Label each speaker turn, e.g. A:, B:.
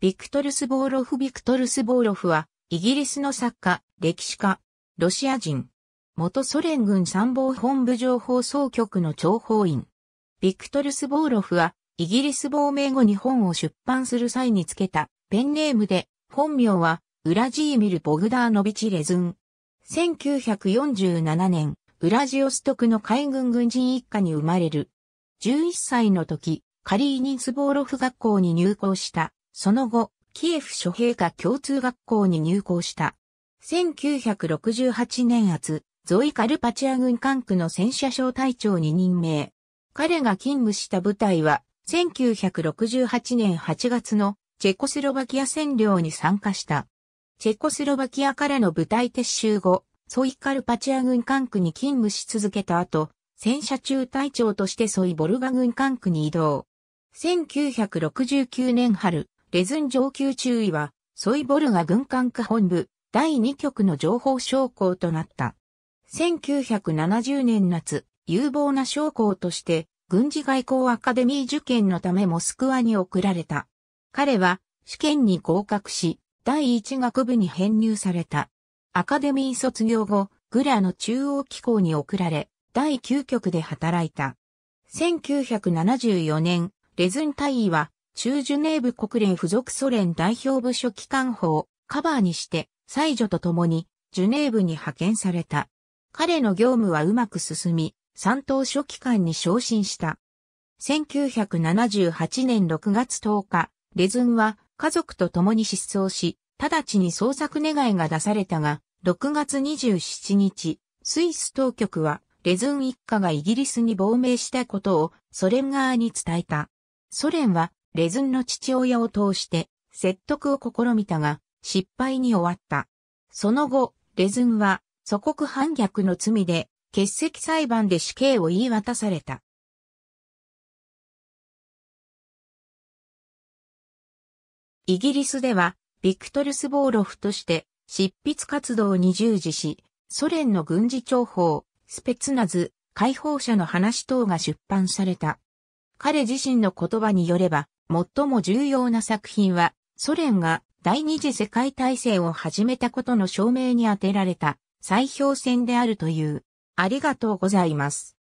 A: ビク
B: トルス・ボーロフ・ビクトルス・ボーロフは、イギリスの作家、歴史家、ロシア人、元ソ連軍参謀本部情報総局の諜報員。ビクトルス・ボーロフは、イギリス亡命後に本を出版する際につけた、ペンネームで、本名は、ウラジーミル・ボグダーノビチ・レズン。1947年、ウラジオストクの海軍軍人一家に生まれる。11歳の時、カリーニンスボーロフ学校に入校した。その後、キエフ諸兵科共通学校に入校した。1968年末、ゾイ・カルパチア軍管区の戦車小隊長に任命。彼が勤務した部隊は、1968年8月のチェコスロバキア占領に参加した。チェコスロバキアからの部隊撤収後、ソイ・カルパチア軍管区に勤務し続けた後、戦車中隊長としてソイ・ボルガ軍管区に移動。1969年春、レズン上級注意は、ソイボルガ軍艦区本部、第2局の情報将校となった。1970年夏、有望な将校として、軍事外交アカデミー受験のためモスクワに送られた。彼は、試験に合格し、第1学部に編入された。アカデミー卒業後、グラの中央機構に送られ、第9局で働いた。1974年、レズン大尉は中ジュネーブ国連附属ソ連代表部署機関法カバーにして、妻女と共に、ジュネーブに派遣された。彼の業務はうまく進み、三党書記官に昇進した。1978年6月10日、レズンは家族と共に失踪し、直ちに捜索願いが出されたが、6月27日、スイス当局は、レズン一家がイギリスに亡命したことをソ連側に伝えた。ソ連はレズンの父親を通して説得を試みたが失敗に終わった。その後、レズンは祖国反逆の罪で欠席裁判で死刑を言い渡された。イギリスでは、ビクトルス・ボーロフとして執筆活動に従事し、ソ連の軍事情報、スペツナズ、解放者の話等が出版された。彼自身の言葉によれば、最も重要な作品は、ソ連が第二次世界大戦を始めたことの証明に充てられた、再評戦であるという。ありがとうございます。